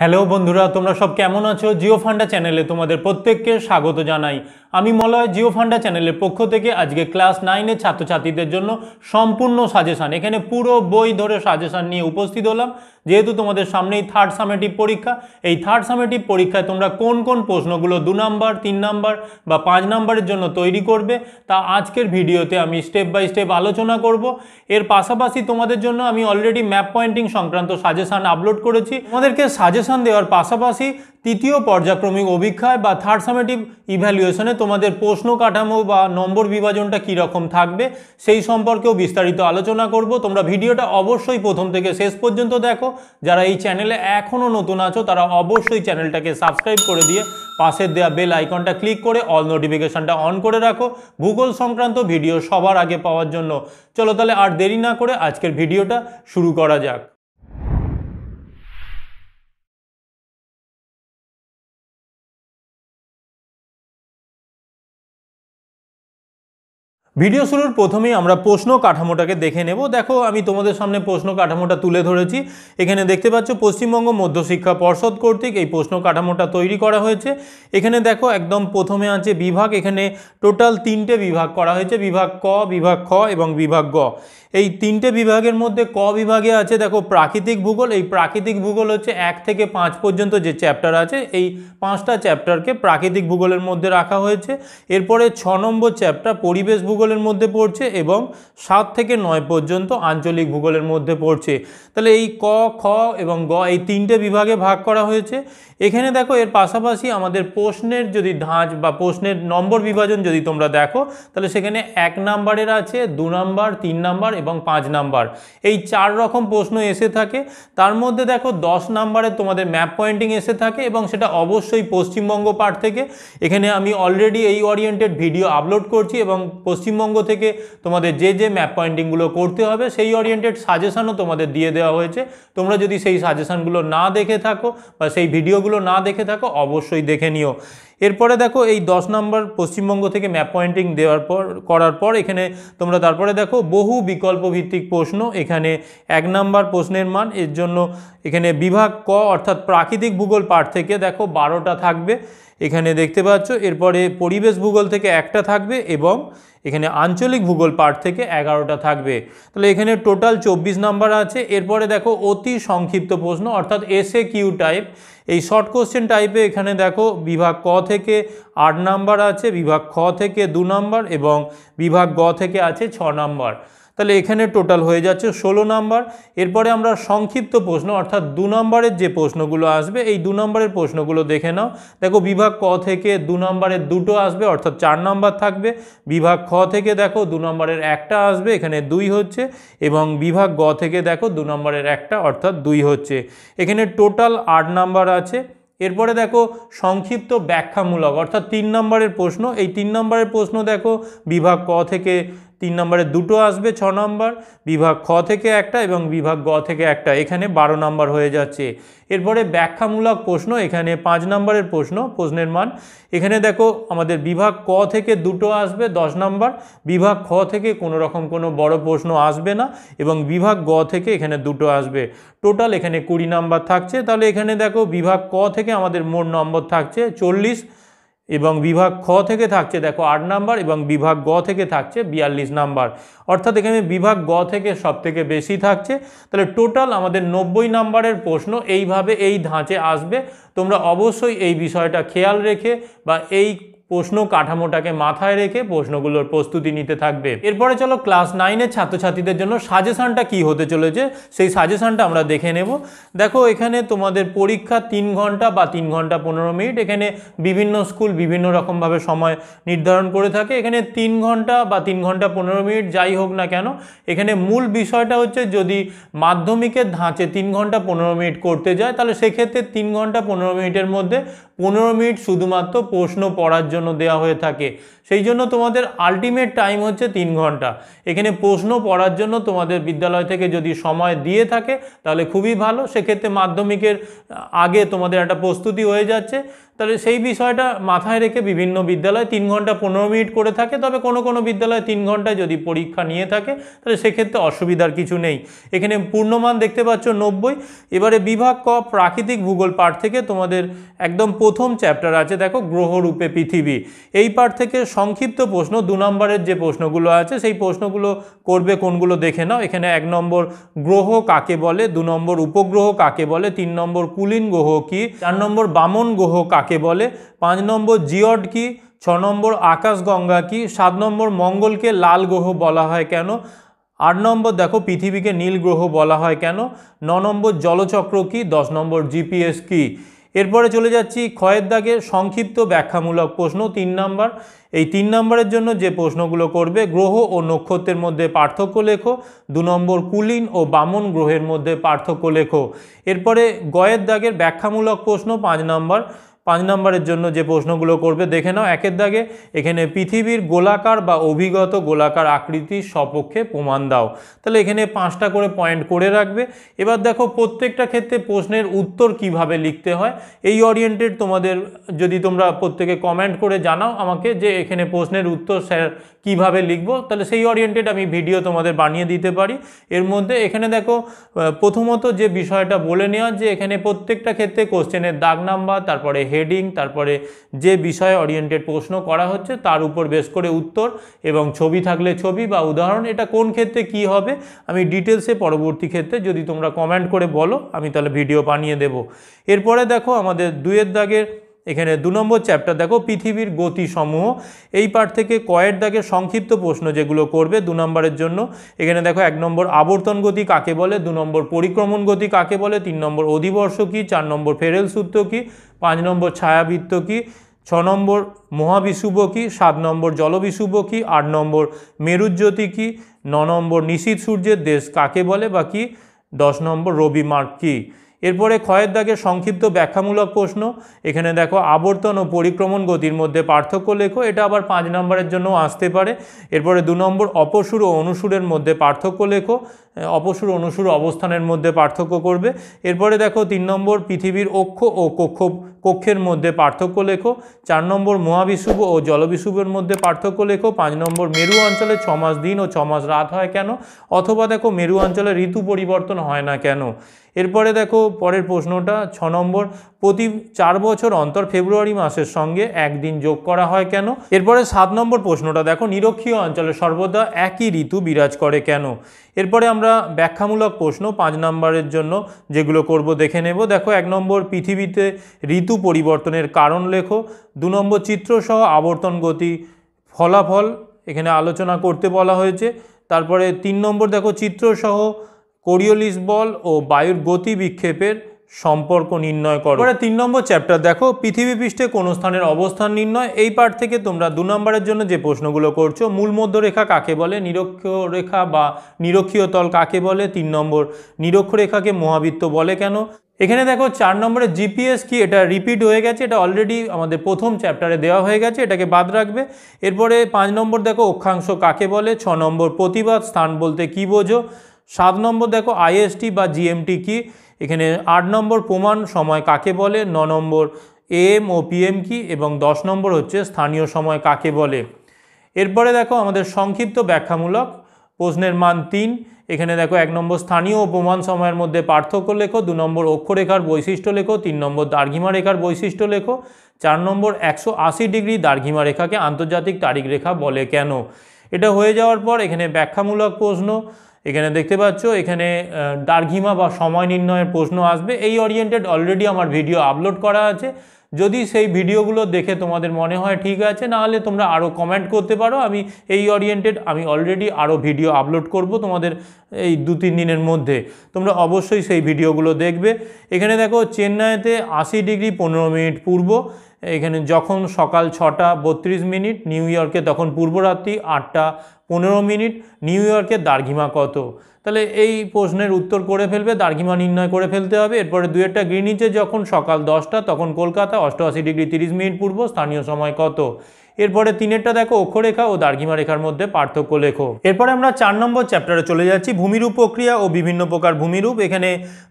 hello বন্ধুরা তোমরা সব কেমন আছো জিও ফান্ডা চ্যানেলে তোমাদের প্রত্যেককে স্বাগত জানাই আমি মলয় জিও ফান্ডা চ্যানেলের পক্ষ থেকে আজকে ক্লাস নাইনের ছাত্রছাত্রীদের জন্য সম্পূর্ণ সাজেশান এখানে পুরো বই ধরে সাজেশান নিয়ে উপস্থিত হলাম যেহেতু তোমাদের সামনেই থার্ড সামেটিভ পরীক্ষা এই থার্ড সামেটিভ পরীক্ষায় তোমরা কোন কোন প্রশ্নগুলো দু নাম্বার তিন নাম্বার বা পাঁচ নাম্বারের জন্য তৈরি করবে তা আজকের ভিডিওতে আমি স্টেপ বাই স্টেপ আলোচনা করব এর পাশাপাশি তোমাদের জন্য আমি অলরেডি ম্যাপ পয়েন্টিং সংক্রান্ত সাজেশান আপলোড করেছি তোমাদেরকে সাজেশান দেওয়ার পাশাপাশি তৃতীয় পর্যায়ক্রমিক অভিক্ষায় বা থার্ড সামেটিভ ইভ্যালুয়েশনে তোমাদের প্রশ্ন কাঠামো বা নম্বর বিভাজনটা কীরকম থাকবে সেই সম্পর্কেও বিস্তারিত আলোচনা করব তোমরা ভিডিওটা অবশ্যই প্রথম থেকে শেষ পর্যন্ত দেখো যারা এই চ্যানেলে এখনও নতুন আছো তারা অবশ্যই চ্যানেলটাকে সাবস্ক্রাইব করে দিয়ে পাশের দেওয়া বেল আইকনটা ক্লিক করে অল নোটিফিকেশানটা অন করে রাখো ভূগোল সংক্রান্ত ভিডিও সবার আগে পাওয়ার জন্য চলো তাহলে আর দেরি না করে আজকের ভিডিওটা শুরু করা যাক ভিডিও শুরুর প্রথমেই আমরা প্রশ্ন কাঠামোটাকে দেখে নেব দেখো আমি তোমাদের সামনে প্রশ্ন কাঠামোটা তুলে ধরেছি এখানে দেখতে পাচ্ছ পশ্চিমবঙ্গ মধ্যশিক্ষা পর্ষদ কর্তৃক এই প্রশ্ন কাঠামোটা তৈরি করা হয়েছে এখানে দেখো একদম প্রথমে আছে বিভাগ এখানে টোটাল তিনটে বিভাগ করা হয়েছে বিভাগ ক বিভাগ খ এবং বিভাগ গ এই তিনটে বিভাগের মধ্যে ক বিভাগে আছে দেখো প্রাকৃতিক ভূগোল এই প্রাকৃতিক ভূগোল হচ্ছে এক থেকে পাঁচ পর্যন্ত যে চ্যাপ্টার আছে এই পাঁচটা চ্যাপ্টারকে প্রাকৃতিক ভূগোলের মধ্যে রাখা হয়েছে এরপরে ছ নম্বর চ্যাপ্টার পরিবেশ ভূগোল ভূগোলের মধ্যে পড়ছে এবং সাত থেকে নয় পর্যন্ত আঞ্চলিক ভূগোলের মধ্যে পড়ছে তাহলে এই ক খ এবং গ এই তিনটে বিভাগে ভাগ করা হয়েছে এখানে দেখো এর পাশাপাশি আমাদের প্রশ্নের যদি ধাঁচ বা প্রশ্নের নম্বর বিভাজন যদি তোমরা দেখো তাহলে সেখানে এক নাম্বারের আছে দু নাম্বার তিন নাম্বার এবং পাঁচ নাম্বার এই চার রকম প্রশ্ন এসে থাকে তার মধ্যে দেখো দশ নাম্বারে তোমাদের ম্যাপ পয়েন্টিং এসে থাকে এবং সেটা অবশ্যই পশ্চিমবঙ্গ পার্ট থেকে এখানে আমি অলরেডি এই ওরিয়েন্টেড ভিডিও আপলোড করছি এবং পশ্চিম পশ্চিমবঙ্গ থেকে তোমাদের যে যে ম্যাপ পয়েন্টিংগুলো করতে হবে সেই ওরিয়েন্টেড সাজেশানও তোমাদের দিয়ে দেওয়া হয়েছে তোমরা যদি সেই সাজেশানগুলো না দেখে থাকো বা সেই ভিডিওগুলো না দেখে থাকো অবশ্যই দেখে নিও এরপরে দেখো এই দশ নম্বর পশ্চিমবঙ্গ থেকে ম্যাপ পয়েন্টিং দেওয়ার পর করার পর এখানে তোমরা তারপরে দেখো বহু বিকল্প ভিত্তিক প্রশ্ন এখানে এক নাম্বার প্রশ্নের মান এর জন্য এখানে বিভাগ ক অর্থাৎ প্রাকৃতিক ভূগোল পাঠ থেকে দেখো বারোটা থাকবে এখানে দেখতে পাচ্ছ এরপরে পরিবেশ ভূগোল থেকে একটা থাকবে এবং এখানে আঞ্চলিক ভূগোল পার্ট থেকে এগারোটা থাকবে তাহলে এখানে টোটাল চব্বিশ নাম্বার আছে এরপরে দেখো অতি সংক্ষিপ্ত প্রশ্ন অর্থাৎ এসএ কিউ টাইপ এই শর্ট কোশ্চেন টাইপে এখানে দেখো বিভাগ ক থেকে আট নাম্বার আছে বিভাগ খ থেকে দু নাম্বার এবং বিভাগ গ থেকে আছে ছ নাম্বার তাহলে এখানে টোটাল হয়ে যাচ্ছে ষোলো নাম্বার এরপরে আমরা সংক্ষিপ্ত প্রশ্ন অর্থাৎ দু নম্বরের যে প্রশ্নগুলো আসবে এই দু নম্বরের প্রশ্নগুলো দেখে নাও দেখো বিভাগ ক থেকে দু নম্বরের দুটো আসবে অর্থাৎ চার নাম্বার থাকবে বিভাগ খ থেকে দেখো দু নম্বরের একটা আসবে এখানে দুই হচ্ছে এবং বিভাগ গ থেকে দেখো দু নম্বরের একটা অর্থাৎ দুই হচ্ছে এখানে টোটাল আট নাম্বার আছে এরপরে দেখো সংক্ষিপ্ত ব্যাখ্যামূলক অর্থাৎ তিন নম্বরের প্রশ্ন এই তিন নম্বরের প্রশ্ন দেখো বিভাগ ক থেকে তিন নম্বরে দুটো আসবে ছ নম্বর বিভাগ খ থেকে একটা এবং বিভাগ গ থেকে একটা এখানে বারো নম্বর হয়ে যাচ্ছে এরপরে ব্যাখ্যামূলক প্রশ্ন এখানে পাঁচ নম্বরের প্রশ্ন প্রশ্নের মান এখানে দেখো আমাদের বিভাগ ক থেকে দুটো আসবে দশ নম্বর বিভাগ খ থেকে কোনো রকম কোনো বড় প্রশ্ন আসবে না এবং বিভাগ গ থেকে এখানে দুটো আসবে টোটাল এখানে কুড়ি নম্বর থাকছে তাহলে এখানে দেখো বিভাগ ক থেকে আমাদের মোট নম্বর থাকছে চল্লিশ এবং বিভাগ খ থেকে থাকছে দেখো আট নাম্বার এবং বিভাগ গ থেকে থাকছে বিয়াল্লিশ নাম্বার অর্থাৎ এখানে বিভাগ গ থেকে সব থেকে বেশি থাকছে তাহলে টোটাল আমাদের নব্বই নাম্বারের প্রশ্ন এইভাবে এই ধাঁচে আসবে তোমরা অবশ্যই এই বিষয়টা খেয়াল রেখে বা এই প্রশ্ন কাঠামোটাকে মাথায় রেখে প্রশ্নগুলোর প্রস্তুতি নিতে থাকবে এরপরে চলো ক্লাস নাইনের ছাত্রছাত্রীদের জন্য সাজেশানটা কি হতে চলেছে সেই সাজেশানটা আমরা দেখে নেব দেখো এখানে তোমাদের পরীক্ষা তিন ঘন্টা বা তিন ঘন্টা পনেরো মিনিট এখানে বিভিন্ন স্কুল বিভিন্ন রকমভাবে সময় নির্ধারণ করে থাকে এখানে তিন ঘন্টা বা তিন ঘন্টা পনেরো মিনিট যাই হোক না কেন এখানে মূল বিষয়টা হচ্ছে যদি মাধ্যমিকের ধাঁচে তিন ঘন্টা পনেরো মিনিট করতে যায় তাহলে সেক্ষেত্রে তিন ঘন্টা পনেরো মিনিটের মধ্যে পনেরো মিনিট শুধুমাত্র প্রশ্ন পড়ার জন্য জন্য দেওয়া হয়ে থাকে সেই জন্য তোমাদের আলটিমেট টাইম হচ্ছে তিন ঘন্টা এখানে প্রশ্ন পড়ার জন্য তোমাদের বিদ্যালয় থেকে যদি সময় দিয়ে থাকে তাহলে খুবই ভালো সেক্ষেত্রে মাধ্যমিকের আগে তোমাদের একটা প্রস্তুতি হয়ে যাচ্ছে তাহলে সেই বিষয়টা মাথায় রেখে বিভিন্ন বিদ্যালয় তিন ঘন্টা পনেরো মিনিট করে থাকে তবে কোনো কোনো বিদ্যালয় তিন ঘন্টায় যদি পরীক্ষা নিয়ে থাকে তাহলে সেক্ষেত্রে অসুবিধার কিছু নেই এখানে পূর্ণমান দেখতে পাচ্ছ নব্বই এবারে বিভাগ ক প্রাকৃতিক ভূগোল পাঠ থেকে তোমাদের একদম প্রথম চ্যাপ্টার আছে দেখো গ্রহরূপে পৃথিবী এই পাঠ থেকে সংক্ষিপ্ত প্রশ্ন দু নম্বরের যে প্রশ্নগুলো আছে সেই প্রশ্নগুলো করবে কোনগুলো দেখে নাও এখানে এক নম্বর গ্রহ কাকে বলে দু নম্বর উপগ্রহ কাকে বলে তিন নম্বর কুলিন গ্রহ কি চার নম্বর বামন গ্রহ কাকে কাকে বলে পাঁচ নম্বর জিওড কি ছ নম্বর আকাশগঙ্গা কি সাত নম্বর মঙ্গলকে লাল গ্রহ বলা হয় কেন আট নম্বর দেখো পৃথিবীকে নীল গ্রহ বলা হয় কেন ন নম্বর জলচক্র কি দশ নম্বর জিপিএস কি এরপরে চলে যাচ্ছি ক্ষয়ের দাগে সংক্ষিপ্ত ব্যাখ্যামূলক প্রশ্ন তিন নাম্বার এই তিন নম্বরের জন্য যে প্রশ্নগুলো করবে গ্রহ ও নক্ষত্রের মধ্যে পার্থক্য লেখো দু নম্বর কুলিন ও বামন গ্রহের মধ্যে পার্থক্য লেখো এরপরে গয়ের দাগের ব্যাখ্যামূলক প্রশ্ন পাঁচ নম্বর পাঁচ নম্বরের জন্য যে প্রশ্নগুলো করবে দেখে নাও একের দাগে এখানে পৃথিবীর গোলাকার বা অভিগত গোলাকার আকৃতির সপক্ষে প্রমাণ দাও তাহলে এখানে পাঁচটা করে পয়েন্ট করে রাখবে এবার দেখো প্রত্যেকটা ক্ষেত্রে প্রশ্নের উত্তর কিভাবে লিখতে হয় এই অরিয়েন্টেড তোমাদের যদি তোমরা প্রত্যেকে কমেন্ট করে জানাও আমাকে যে এখানে প্রশ্নের উত্তর স্যার কীভাবে লিখবো তাহলে সেই অরিয়েন্টেড আমি ভিডিও তোমাদের বানিয়ে দিতে পারি এর মধ্যে এখানে দেখো প্রথমত যে বিষয়টা বলে নেওয়া যে এখানে প্রত্যেকটা ক্ষেত্রে কোশ্চেনের দাগ নাম্বার তারপরে হেড হেডিং তারপরে যে বিষয়ে অরিয়েন্টেড প্রশ্ন করা হচ্ছে তার উপর বেশ করে উত্তর এবং ছবি থাকলে ছবি বা উদাহরণ এটা কোন ক্ষেত্রে কি হবে আমি ডিটেলসে পরবর্তী ক্ষেত্রে যদি তোমরা কমেন্ট করে বলো আমি তাহলে ভিডিও বানিয়ে দেব এরপরে দেখো আমাদের দুয়ের দাগের এখানে দু নম্বর চ্যাপ্টার দেখো পৃথিবীর গতিসমূহ এই পাঠ থেকে কয়ের দাগে সংক্ষিপ্ত প্রশ্ন যেগুলো করবে দু নম্বরের জন্য এখানে দেখো এক নম্বর আবর্তন গতি কাকে বলে দু নম্বর পরিক্রমণ গতি কাকে বলে তিন নম্বর অধিবর্ষ কী চার নম্বর ফেরেল সূত্র কী পাঁচ নম্বর ছায়াবৃত্ত কী ছ নম্বর মহাবিশুভ কী সাত নম্বর জলবিশুভ কী আট নম্বর মেরুজ্যোতি কী ন নম্বর নিশীত সূর্যের দেশ কাকে বলে বা কী দশ নম্বর রবি মার্ক কী এরপরে ক্ষয়ের দাগের সংক্ষিপ্ত ব্যাখ্যামূলক প্রশ্ন এখানে দেখো আবর্তন ও পরিক্রমণ গতির মধ্যে পার্থক্য লেখো এটা আবার পাঁচ নম্বরের জন্য আসতে পারে এরপরে দু নম্বর অপসুর ও অনুসুরের মধ্যে পার্থক্য লেখো অপসুর অনুসুর অবস্থানের মধ্যে পার্থক্য করবে এরপরে দেখো তিন নম্বর পৃথিবীর অক্ষ ও কক্ষ কক্ষের মধ্যে পার্থক্য লেখো চার নম্বর মহাবিশুভ ও জলবিশুভের মধ্যে পার্থক্য লেখো পাঁচ নম্বর মেরু অঞ্চলে ছমাস দিন ও ছমাস রাত হয় কেন অথবা দেখো মেরু অঞ্চলে ঋতু পরিবর্তন হয় না কেন এরপরে দেখো পরের প্রশ্নটা ছ নম্বর প্রতি চার বছর অন্তর ফেব্রুয়ারি মাসের সঙ্গে একদিন যোগ করা হয় কেন এরপরে সাত নম্বর প্রশ্নটা দেখো নিরক্ষীয় অঞ্চলে সর্বদা একই ঋতু বিরাজ করে কেন এরপরে আমরা ব্যাখ্যামূলক প্রশ্ন পাঁচ নম্বরের জন্য যেগুলো করব দেখে নেব দেখো এক নম্বর পৃথিবীতে ঋতু পরিবর্তনের কারণ লেখো দু নম্বর চিত্রসহ আবর্তন গতি ফলাফল এখানে আলোচনা করতে বলা হয়েছে তারপরে তিন নম্বর দেখো চিত্রসহ কোরিওলিস বল ও বায়ুর গতি বিক্ষেপের সম্পর্ক নির্ণয় করো এবারে তিন নম্বর চ্যাপ্টার দেখো পৃথিবী পৃষ্ঠে কোন স্থানের অবস্থান নির্ণয় এই পার্ট থেকে তোমরা দু নম্বরের জন্য যে প্রশ্নগুলো করছো মূল মধ্যরেখা কাকে বলে নিরক্ষরেখা বা নিরক্ষীয় তল কাকে বলে তিন নম্বর নিরক্ষরেখাকে মহাবৃত্ত বলে কেন এখানে দেখো চার নম্বরে জিপিএস কি এটা রিপিট হয়ে গেছে এটা অলরেডি আমাদের প্রথম চ্যাপ্টারে দেওয়া হয়ে গেছে এটাকে বাদ রাখবে এরপরে পাঁচ নম্বর দেখো অক্ষাংশ কাকে বলে ছ নম্বর প্রতিবাদ স্থান বলতে কি বোঝো সাত নম্বর দেখো আইএসটি বা জিএমটি কি এখানে আট নম্বর প্রমাণ সময় কাকে বলে ন নম্বর এম ও পিএম কি এবং দশ নম্বর হচ্ছে স্থানীয় সময় কাকে বলে এরপরে দেখো আমাদের সংক্ষিপ্ত ব্যাখ্যামূলক প্রশ্নের মান তিন এখানে দেখো এক নম্বর স্থানীয় ও প্রমাণ সময়ের মধ্যে পার্থক্য লেখো দু নম্বর অক্ষরেখার বৈশিষ্ট্য লেখো তিন নম্বর দার্ঘিমা রেখার বৈশিষ্ট্য লেখো চার নম্বর একশো আশি ডিগ্রি দার্ঘিমা রেখাকে আন্তর্জাতিক তারিখ রেখা বলে কেন এটা হয়ে যাওয়ার পর এখানে ব্যাখ্যামূলক প্রশ্ন এখানে দেখতে পাচ্ছ এখানে ডার্ঘিমা বা সময় নির্ণয়ের প্রশ্ন আসবে এই ওরিয়েন্টেড অলরেডি আমার ভিডিও আপলোড করা আছে যদি সেই ভিডিওগুলো দেখে তোমাদের মনে হয় ঠিক আছে নাহলে তোমরা আরও কমেন্ট করতে পারো আমি এই ওরিয়েন্টেড আমি অলরেডি আরও ভিডিও আপলোড করব তোমাদের এই দু তিন দিনের মধ্যে তোমরা অবশ্যই সেই ভিডিওগুলো দেখবে এখানে দেখো চেন্নাইতে আশি ডিগ্রি পনেরো মিনিট পূর্ব এখানে যখন সকাল ছটা বত্রিশ মিনিট নিউ ইয়র্কে তখন পূর্বরাত্রি আটটা পনেরো মিনিট নিউ ইয়র্কে দার্ঘিমা কত তাহলে এই প্রশ্নের উত্তর করে ফেলবে দার্ঘিমা নির্ণয় করে ফেলতে হবে এরপরে দু একটা গ্রিনিচে যখন সকাল দশটা তখন কলকাতা অষ্টআশি ডিগ্রি তিরিশ মিনিট পূর্ব স্থানীয় সময় কত এরপরে তিনেরটা দেখো অক্ষরেখা ও দার্ঘিমা রেখার মধ্যে পার্থক্য লেখো এরপরে আমরা চার নম্বর চ্যাপ্টারে চলে যাচ্ছি ভূমিরূপ প্রক্রিয়া ও বিভিন্ন প্রকার ভূমিরূপ এখানে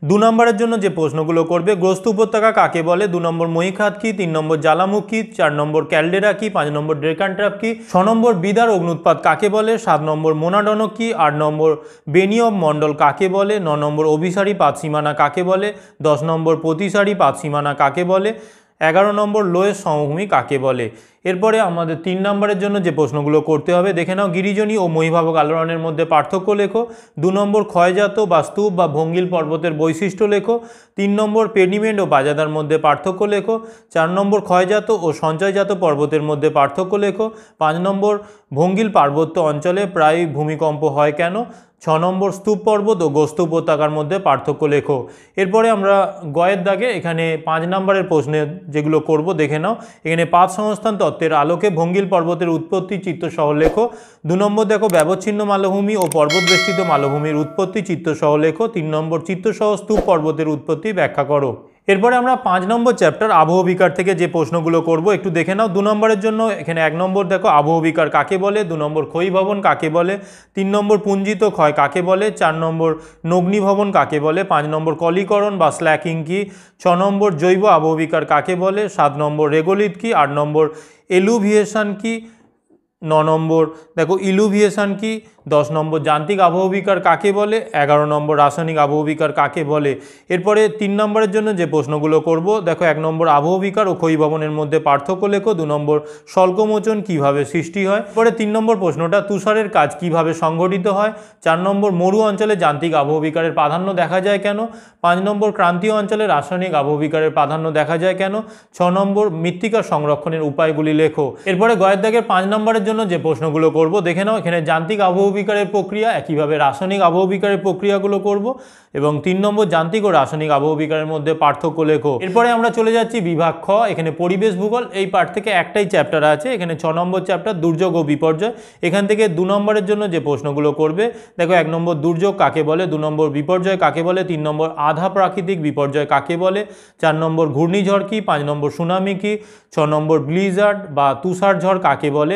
দু নম্বরের জন্য যে প্রশ্নগুলো করবে গ্রস্ত উপত্যকা কাকে বলে দু নম্বর মহিখাত কি তিন নম্বর জ্বালামুখী চার নম্বর ক্যালডেরা কি পাঁচ নম্বর ড্রেকানট্রাপ কি ছ নম্বর বিদার অগ্নুৎপাত কাকে বলে সাত নম্বর মোনাডনক কি আট নম্বর বেনিয়ম মণ্ডল কাকে বলে ন নম্বর অভিসারী পাত সীমানা কাকে বলে দশ নম্বর প্রতিসারী পাত সীমানা কাকে বলে এগারো নম্বর লোয়ের সমভূমি কাকে বলে এরপরে আমাদের তিন নম্বরের জন্য যে প্রশ্নগুলো করতে হবে দেখে নাও গিরিজনী ও মহিভাবক আলোড়নের মধ্যে পার্থক্য লেখো দু নম্বর ক্ষয়জাত বা স্তূপ বা ভঙ্গিল পর্বতের বৈশিষ্ট্য লেখো তিন নম্বর পেডিমেন্ট ও বাজাদার মধ্যে পার্থক্য লেখো চার নম্বর ক্ষয়জাত ও সঞ্চয়জাত পর্বতের মধ্যে পার্থক্য লেখো পাঁচ নম্বর ভঙ্গিল পার্বত্য অঞ্চলে প্রায় ভূমিকম্প হয় কেন ছ নম্বর স্তূপ পর্বত ও গোস্ত উপত্যকার মধ্যে পার্থক্য লেখো এরপরে আমরা গয়ের দাগে এখানে পাঁচ নম্বরের প্রশ্নে যেগুলো করব দেখে নাও এখানে পাঁচ সংস্থান তত্ত্বের আলোকে ভঙ্গিল পর্বতের উৎপত্তি চিত্রসহ লেখো দু নম্বর দেখো ব্যবচ্ছিন্ন মালভূমি ও পর্বতবেষ্টিত মালভূমির উৎপত্তি চিত্রসহ লেখো তিন নম্বর চিত্রসহ স্তূপ পর্বতের উৎপত্তি ব্যাখ্যা করো এরপরে আমরা পাঁচ নম্বর চ্যাপ্টার আবহবিকার থেকে যে প্রশ্নগুলো করব একটু দেখে নাও দু নম্বরের জন্য এখানে এক নম্বর দেখো আবহবিকার কাকে বলে দু নম্বর ক্ষয়ীভবন ভবন কাকে বলে তিন নম্বর পুঞ্জিত ক্ষয় কাকে বলে চার নম্বর নগ্নি ভবন কাকে বলে পাঁচ নম্বর কলিকরণ বা স্ল্যাকিং কি ছ নম্বর জৈব আবহবিকার কাকে বলে সাত নম্বর রেগোলিত কি আট নম্বর এলুভিয়েশন কি ন নম্বর দেখো ইলুভিয়েশন কি দশ নম্বর যান্ত্রিক আবহবিকার কাকে বলে এগারো নম্বর রাসায়নিক আবহবিকার কাকে বলে এরপরে তিন নম্বরের জন্য যে প্রশ্নগুলো করব দেখো এক নম্বর আবহবিকার ও ক্ষয়ীভবনের মধ্যে পার্থক্য লেখো দু নম্বর স্বল্পমোচন কিভাবে সৃষ্টি হয় পরে তিন নম্বর প্রশ্নটা তুষারের কাজ কিভাবে সংঘটিত হয় চার নম্বর মরু অঞ্চলে যান্ত্রিক আবহবিকারের প্রাধান্য দেখা যায় কেন পাঁচ নম্বর ক্রান্তীয় অঞ্চলে রাসায়নিক আবহবিকারের প্রাধান্য দেখা যায় কেন ছ নম্বর মৃত্তিকা সংরক্ষণের উপায়গুলি লেখো এরপরে গয়ের দাগের পাঁচ নম্বরের জন্য যে প্রশ্নগুলো করব দেখে নাও এখানে যান্ত্রিক আবহবিকারের প্রক্রিয়া একইভাবে রাসায়নিক আবহবিকারের প্রক্রিয়াগুলো করব এবং তিন নম্বর যান্ত্রিক ও রাসায়নিক আবহবিকারের মধ্যে পার্থক্য লেখো এরপরে আমরা চলে যাচ্ছি বিভাগ খ এখানে পরিবেশ ভূগোল এই পার্ট থেকে একটাই চ্যাপ্টার আছে এখানে ছ নম্বর চ্যাপ্টার দুর্যোগ ও বিপর্যয় এখান থেকে দু নম্বরের জন্য যে প্রশ্নগুলো করবে দেখো এক নম্বর দুর্যোগ কাকে বলে দু নম্বর বিপর্যয় কাকে বলে তিন নম্বর আধা প্রাকৃতিক বিপর্যয় কাকে বলে চার নম্বর ঘূর্ণিঝড় কি পাঁচ নম্বর সুনামি কি ছ নম্বর ব্লিজার্ড বা তুষারঝড় কাকে বলে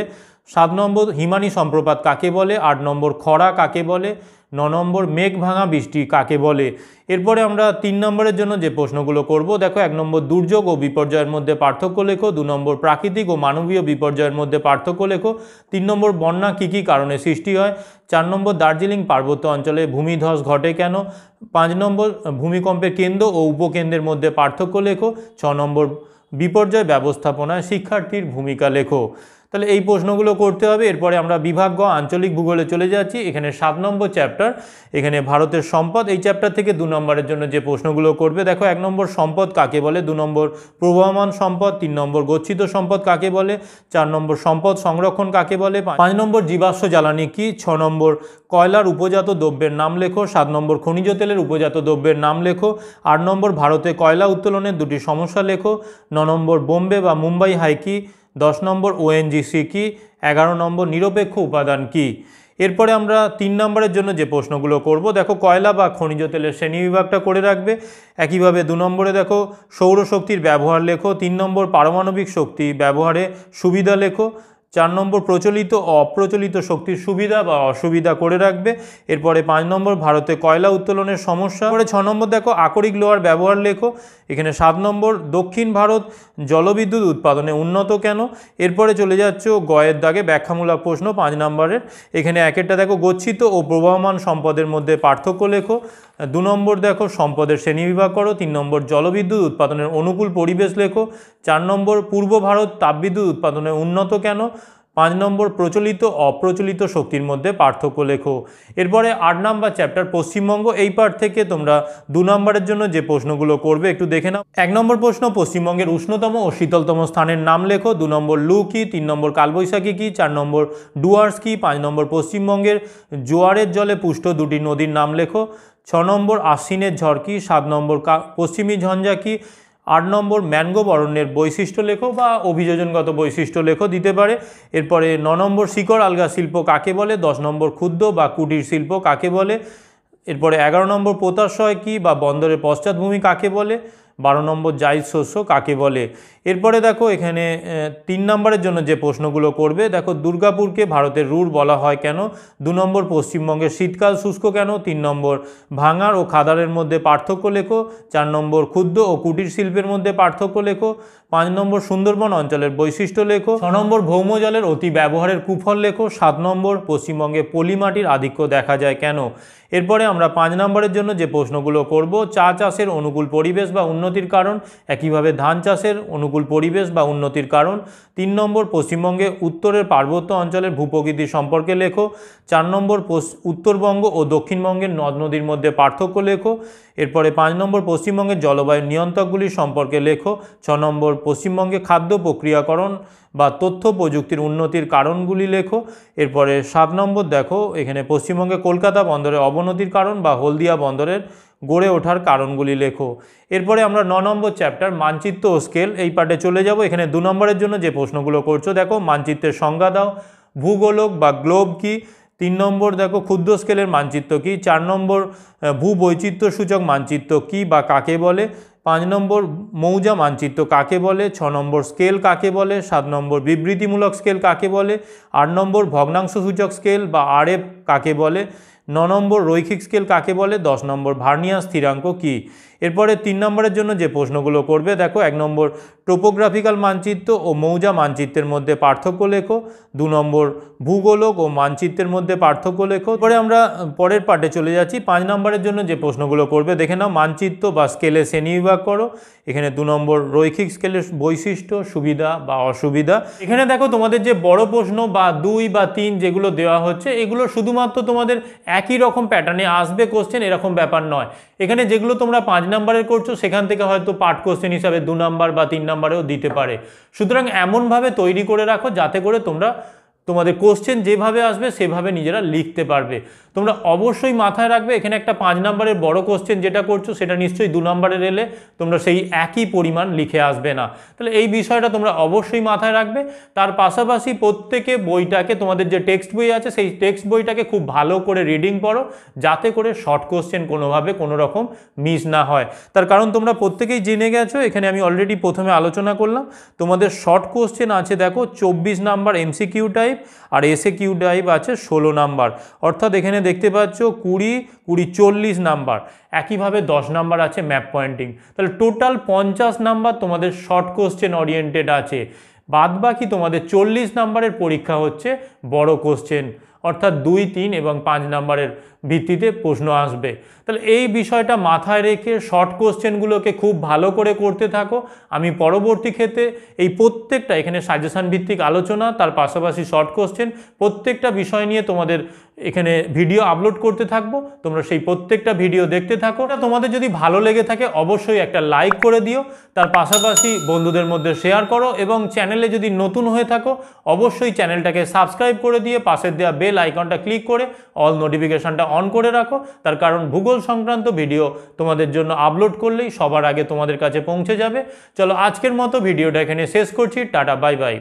সাত নম্বর হিমানি সম্প্রপাত কাকে বলে আট নম্বর খরা কাকে বলে ন নম্বর মেঘ ভাঙা বৃষ্টি কাকে বলে এরপরে আমরা তিন নম্বরের জন্য যে প্রশ্নগুলো করব দেখো এক নম্বর দুর্যোগ ও বিপর্যয়ের মধ্যে পার্থক্য লেখো দু নম্বর প্রাকৃতিক ও মানবীয় বিপর্যয়ের মধ্যে পার্থক্য লেখো তিন নম্বর বন্যা কী কী কারণে সৃষ্টি হয় চার নম্বর দার্জিলিং পার্বত্য অঞ্চলে ভূমিধ্বস ঘটে কেন পাঁচ নম্বর ভূমিকম্পের কেন্দ্র ও উপকেন্দ্রের মধ্যে পার্থক্য লেখো ছ নম্বর বিপর্যয় ব্যবস্থাপনায় শিক্ষার্থীর ভূমিকা লেখো তাহলে এই প্রশ্নগুলো করতে হবে এরপরে আমরা বিভাগ আঞ্চলিক ভূগোলে চলে যাচ্ছি এখানে সাত নম্বর চ্যাপ্টার এখানে ভারতের সম্পদ এই চ্যাপ্টার থেকে দু নম্বরের জন্য যে প্রশ্নগুলো করবে দেখো এক নম্বর সম্পদ কাকে বলে দু নম্বর প্রবহমান সম্পদ তিন নম্বর গচ্ছিত সম্পদ কাকে বলে চার নম্বর সম্পদ সংরক্ষণ কাকে বলে পাঁচ নম্বর জীবাশ্ম জ্বালানি কি ছ নম্বর কয়লার উপজাত দ্রব্যের নাম লেখো সাত নম্বর খনিজ তেলের উপজাত দ্রব্যের নাম লেখো আট নম্বর ভারতে কয়লা উত্তোলনের দুটি সমস্যা লেখো ন নম্বর বোম্বে বা মুম্বাই হাইকি দশ নম্বর ওএনজিসি কি এগারো নম্বর নিরপেক্ষ উপাদান কি এরপরে আমরা তিন নম্বরের জন্য যে প্রশ্নগুলো করব দেখো কয়লা বা খনিজ তেলের শ্রেণী বিভাগটা করে রাখবে একইভাবে দু নম্বরে দেখো সৌরশক্তির ব্যবহার লেখো তিন নম্বর পারমাণবিক শক্তি ব্যবহারে সুবিধা লেখো চার নম্বর প্রচলিত অপ্রচলিত শক্তির সুবিধা বা অসুবিধা করে রাখবে এরপরে পাঁচ নম্বর ভারতে কয়লা উত্তোলনের সমস্যা পরে ছ নম্বর দেখো আকরিক লোহার ব্যবহার লেখো এখানে সাত নম্বর দক্ষিণ ভারত জলবিদ্যুৎ উৎপাদনে উন্নত কেন এরপরে চলে যাচ্ছ গয়ের দাগে ব্যাখ্যামূলক প্রশ্ন পাঁচ নম্বরের এখানে একেরটা দেখো গচ্ছিত ও প্রবাহমান সম্পদের মধ্যে পার্থক্য লেখো দু নম্বর দেখো সম্পদের শ্রেণীবিভাগ করো তিন নম্বর জলবিদ্যুৎ উৎপাদনের অনুকূল পরিবেশ লেখো চার নম্বর পূর্ব ভারত তাপবিদ্যুৎ উৎপাদনে উন্নত কেন পাঁচ নম্বর প্রচলিত অপ্রচলিত শক্তির মধ্যে পার্থক্য লেখো এরপরে আট নাম্বার চ্যাপ্টার পশ্চিমবঙ্গ এই পার্ট থেকে তোমরা দু নম্বরের জন্য যে প্রশ্নগুলো করবে একটু দেখে নাও এক নম্বর প্রশ্ন পশ্চিমবঙ্গের উষ্ণতম ও শীতলতম স্থানের নাম লেখো দু নম্বর লু কি তিন নম্বর কালবৈশাখী কি চার নম্বর ডুয়ার্স কি পাঁচ নম্বর পশ্চিমবঙ্গের জোয়ারের জলে পুষ্ট দুটি নদীর নাম লেখো ছ নম্বর আশ্বিনের ঝড় কি সাত নম্বর পশ্চিমী ঝঞ্ঝা কি আট নম্বর ম্যানগ্রোভ অরণ্যের বৈশিষ্ট্য লেখো বা অভিযোজনগত বৈশিষ্ট্য লেখো দিতে পারে এরপরে ন নম্বর শিকর আলগা শিল্প কাকে বলে দশ নম্বর ক্ষুদ্র বা কুটির শিল্প কাকে বলে এরপরে এগারো নম্বর পোতাশয় কী বা বন্দরের পশ্চাৎভূমি কাকে বলে বারো নম্বর জায়দ শস্য কাকে বলে এরপরে দেখো এখানে তিন নম্বরের জন্য যে প্রশ্নগুলো করবে দেখো দুর্গাপুরকে ভারতের রুর বলা হয় কেন দু নম্বর পশ্চিমবঙ্গের শীতকাল শুষ্ক কেন তিন নম্বর ভাঙার ও খাদারের মধ্যে পার্থক্য লেখো চার নম্বর ক্ষুদ্র ও কুটির শিল্পের মধ্যে পার্থক্য লেখো পাঁচ নম্বর সুন্দরবন অঞ্চলের বৈশিষ্ট্য লেখো ছ নম্বর ভৌমজলের অতি ব্যবহারের কুফল লেখো সাত নম্বর পশ্চিমবঙ্গে পলিমাটির আধিক্য দেখা যায় কেন এরপরে আমরা পাঁচ নম্বরের জন্য যে প্রশ্নগুলো করব চা চাষের অনুকূল পরিবেশ বা উন্নতির কারণ একইভাবে ধান চাষের অনুকূল অনুকূল পরিবেশ বা উন্নতির কারণ তিন নম্বর পশ্চিমবঙ্গে উত্তরের পার্বত্য অঞ্চলের ভূপ্রকৃতি সম্পর্কে লেখো চার নম্বর উত্তরবঙ্গ ও দক্ষিণবঙ্গের নদ নদীর মধ্যে পার্থক্য লেখো এরপরে পাঁচ নম্বর পশ্চিমবঙ্গের জলবায়ু নিয়ন্ত্রকগুলি সম্পর্কে লেখো ছ নম্বর পশ্চিমবঙ্গে খাদ্য প্রক্রিয়াকরণ বা তথ্য প্রযুক্তির উন্নতির কারণগুলি লেখো এরপরে সাত নম্বর দেখো এখানে পশ্চিমবঙ্গে কলকাতা বন্দরের অবনতির কারণ বা হলদিয়া বন্দরের গড়ে ওঠার কারণগুলি লেখো এরপরে আমরা ন নম্বর চ্যাপ্টার মানচিত্র ও স্কেল এই পার্টে চলে যাব এখানে দু নম্বরের জন্য যে প্রশ্নগুলো করছো দেখো মানচিত্রের সংজ্ঞা দাও ভূগোলক বা গ্লোব কি তিন নম্বর দেখো ক্ষুদ্র স্কেলের মানচিত্র কি চার নম্বর ভূবৈচিত্র্য সূচক মানচিত্র কি বা কাকে বলে পাঁচ নম্বর মৌজা মানচিত্র কাকে বলে ছ নম্বর স্কেল কাকে বলে সাত নম্বর বিবৃতিমূলক স্কেল কাকে বলে আট নম্বর ভগ্নাংশ সূচক স্কেল বা আরএফ কাকে বলে ন নম্বর রৈখিক স্কেল কাকে বলে দশ নম্বর ভার্নিয়া স্থিরাঙ্ক কি এরপরে তিন নম্বরের জন্য যে প্রশ্নগুলো করবে দেখো এক নম্বর টোপোগ্রাফিক্যাল মানচিত্র ও মৌজা মানচিত্রের মধ্যে পার্থক্য লেখো দু নম্বর ভূগোলক ও মানচিত্রের মধ্যে পার্থক্য লেখো পরে আমরা পরের পার্টে চলে যাচ্ছি পাঁচ নম্বরের জন্য যে প্রশ্নগুলো করবে দেখে নাও মানচিত্র বা স্কেলে শ্রেণীবিভাগ করো এখানে দু নম্বর রৈখিক স্কেলের বৈশিষ্ট্য সুবিধা বা অসুবিধা এখানে দেখো তোমাদের যে বড় প্রশ্ন বা দুই বা তিন যেগুলো দেওয়া হচ্ছে এগুলো শুধুমাত্র তোমাদের একই রকম প্যাটার্নে আসবে কোশ্চেন এরকম ব্যাপার নয় এখানে যেগুলো তোমরা পাঁচ নাম্বারের করছো সেখান থেকে হয়তো পার্ট কোশ্চেন হিসাবে দু নাম্বার বা তিন নাম্বারেও দিতে পারে সুতরাং এমনভাবে তৈরি করে রাখো যাতে করে তোমরা তোমাদের কোশ্চেন যেভাবে আসবে সেভাবে নিজেরা লিখতে পারবে তোমরা অবশ্যই মাথায় রাখবে এখানে একটা পাঁচ নম্বরের বড় কোশ্চেন যেটা করছো সেটা নিশ্চয়ই দু নম্বরের এলে তোমরা সেই একই পরিমাণ লিখে আসবে না তাহলে এই বিষয়টা তোমরা অবশ্যই মাথায় রাখবে তার পাশাপাশি প্রত্যেকে বইটাকে তোমাদের যে টেক্সট বই আছে সেই টেক্সট বইটাকে খুব ভালো করে রিডিং পড়ো যাতে করে শর্ট কোশ্চেন কোনোভাবে কোনো রকম মিস না হয় তার কারণ তোমরা প্রত্যেকেই জেনে গেছো এখানে আমি অলরেডি প্রথমে আলোচনা করলাম তোমাদের শর্ট কোশ্চেন আছে দেখো চব্বিশ নাম্বার এমসিকিউ টাইপ আর এসে কিউ টাইপ আছে ষোলো নাম্বার অর্থাৎ এখানে দেখতে পাচ্ছ কুড়ি কুড়ি চল্লিশ নাম্বার একইভাবে দশ নাম্বার আছে ম্যাপ পয়েন্টিং তাহলে টোটাল পঞ্চাশ নাম্বার তোমাদের শর্ট কোশ্চেন ওরিয়েন্টেড আছে বাদ বাকি তোমাদের চল্লিশ নাম্বারের পরীক্ষা হচ্ছে বড় কোশ্চেন অর্থাৎ দুই তিন এবং পাঁচ নাম্বারের ভিত্তিতে প্রশ্ন আসবে তাহলে এই বিষয়টা মাথায় রেখে শর্ট কোশ্চেনগুলোকে খুব ভালো করে করতে থাকো আমি পরবর্তী ক্ষেত্রে এই প্রত্যেকটা এখানে সাজেশান ভিত্তিক আলোচনা তার পাশাপাশি শর্ট কোশ্চেন প্রত্যেকটা বিষয় নিয়ে তোমাদের এখানে ভিডিও আপলোড করতে থাকবো তোমরা সেই প্রত্যেকটা ভিডিও দেখতে থাকো তোমাদের যদি ভালো লেগে থাকে অবশ্যই একটা লাইক করে দিও তার পাশাপাশি বন্ধুদের মধ্যে শেয়ার করো এবং চ্যানেলে যদি নতুন হয়ে থাকো অবশ্যই চ্যানেলটাকে সাবস্ক্রাইব করে দিয়ে পাশের দেওয়া বেল আইকনটা ক্লিক করে অল নোটিফিকেশানটা অন করে রাখো তার কারণ ভূগোল ভূগোল সংক্রান্ত ভিডিও তোমাদের জন্য আপলোড করলেই সবার আগে তোমাদের কাছে পৌঁছে যাবে চলো আজকের মতো ভিডিওটা এখানে শেষ করছি টাটা বাই বাই